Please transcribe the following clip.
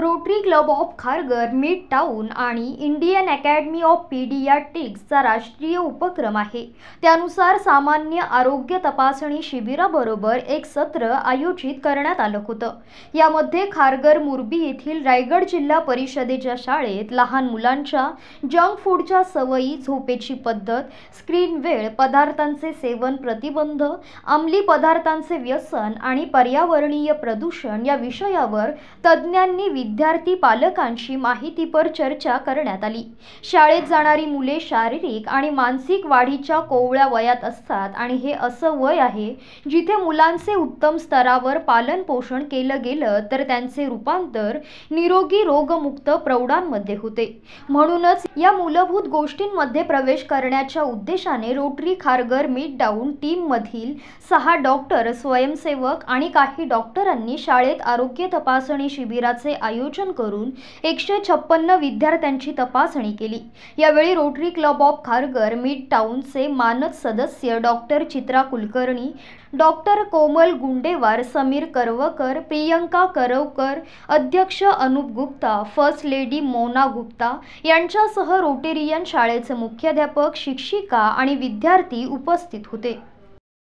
rotary club of Kharghar midtown आणि Indian academy of पीडियाटिक्सचा राष्ट्रीय उपक्रम आहे त्यानुसार सामान्य आरोग्य तपासणी शिबिराबरोबर एक सत्र आयोजित करण्यात आलं होतं यामध्ये खारघर मुरबी येथील रायगड जिल्हा परिषदेच्या शाळेत लहान मुलांच्या जंक फूडच्या सवयी झोपेची पद्धत स्क्रीन वेळ पदार्थांचे सेवन प्रतिबंध अंमली पदार्थांचे व्यसन आणि पर्यावरणीय प्रदूषण या विषयावर तज्ज्ञांनी विद्यार्थी पालकांशी माहितीपर चर्चा करण्यात आली शाळेत जाणारी मुले शारीरिक आणि मानसिक वाढीच्या कोवळ्या वयात असतात आणि हे असं वय आहे जिथे मुलांचे उत्तम स्तरावर पालन पोषण केलं गेलं तर त्यांचे रूपांतर निरोगी रोगमुक्त प्रौढांमध्ये होते म्हणूनच या मूलभूत गोष्टींमध्ये प्रवेश करण्याच्या उद्देशाने रोटरी खारगर मीट डाऊन टीममधील सहा डॉक्टर स्वयंसेवक आणि काही डॉक्टरांनी शाळेत आरोग्य तपासणी शिबिराचे आयोजन करून एकशे छप्पन्न विद्यार्थ्यांची तपासणी केली यावेळी Rotary club of Kharghar Mid टाऊनचे मानद सदस्य डॉक्टर चित्रा कुलकर्णी डॉक्टर कोमल गुंडेवार समीर करवकर प्रियंका करवकर अध्यक्ष अनुप गुप्ता फर्स्ट लेडी मोना गुप्ता यांच्यासह रोटेरियन शाळेचे मुख्याध्यापक शिक्षिका आणि विद्यार्थी उपस्थित होते